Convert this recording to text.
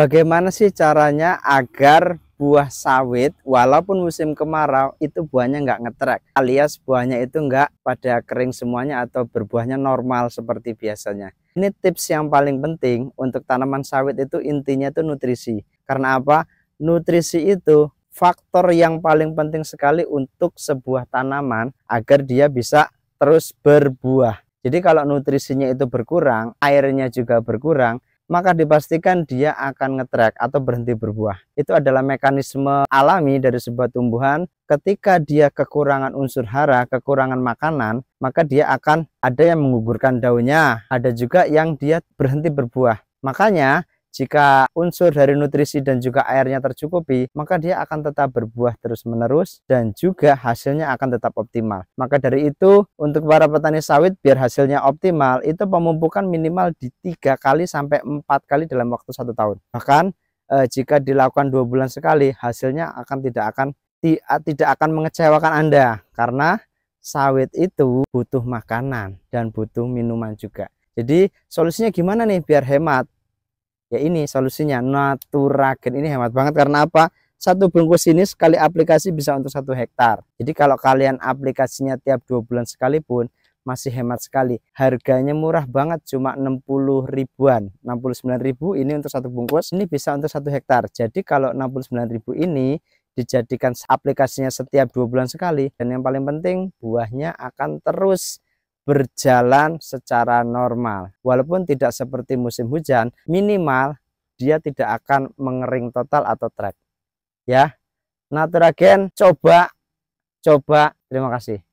Bagaimana sih caranya agar buah sawit walaupun musim kemarau itu buahnya nggak ngetrek alias buahnya itu nggak pada kering semuanya atau berbuahnya normal seperti biasanya. Ini tips yang paling penting untuk tanaman sawit itu intinya itu nutrisi. Karena apa? Nutrisi itu faktor yang paling penting sekali untuk sebuah tanaman agar dia bisa terus berbuah. Jadi kalau nutrisinya itu berkurang, airnya juga berkurang, maka dipastikan dia akan ngetrek atau berhenti berbuah. Itu adalah mekanisme alami dari sebuah tumbuhan. Ketika dia kekurangan unsur hara, kekurangan makanan, maka dia akan ada yang menggugurkan daunnya, ada juga yang dia berhenti berbuah. Makanya jika unsur dari nutrisi dan juga airnya tercukupi, maka dia akan tetap berbuah terus-menerus dan juga hasilnya akan tetap optimal. Maka dari itu, untuk para petani sawit biar hasilnya optimal, itu pemupukan minimal di tiga kali sampai empat kali dalam waktu satu tahun. Bahkan eh, jika dilakukan dua bulan sekali, hasilnya akan tidak akan eh, tidak akan mengecewakan Anda karena sawit itu butuh makanan dan butuh minuman juga. Jadi solusinya gimana nih biar hemat? ya ini solusinya naturagen ini hemat banget karena apa satu bungkus ini sekali aplikasi bisa untuk satu hektar jadi kalau kalian aplikasinya tiap dua bulan sekalipun masih hemat sekali harganya murah banget cuma 60 ribuan 69 ribu ini untuk satu bungkus ini bisa untuk satu hektar jadi kalau 69 ribu ini dijadikan aplikasinya setiap dua bulan sekali dan yang paling penting buahnya akan terus berjalan secara normal. Walaupun tidak seperti musim hujan, minimal dia tidak akan mengering total atau track. Ya. nah teragen coba coba. Terima kasih.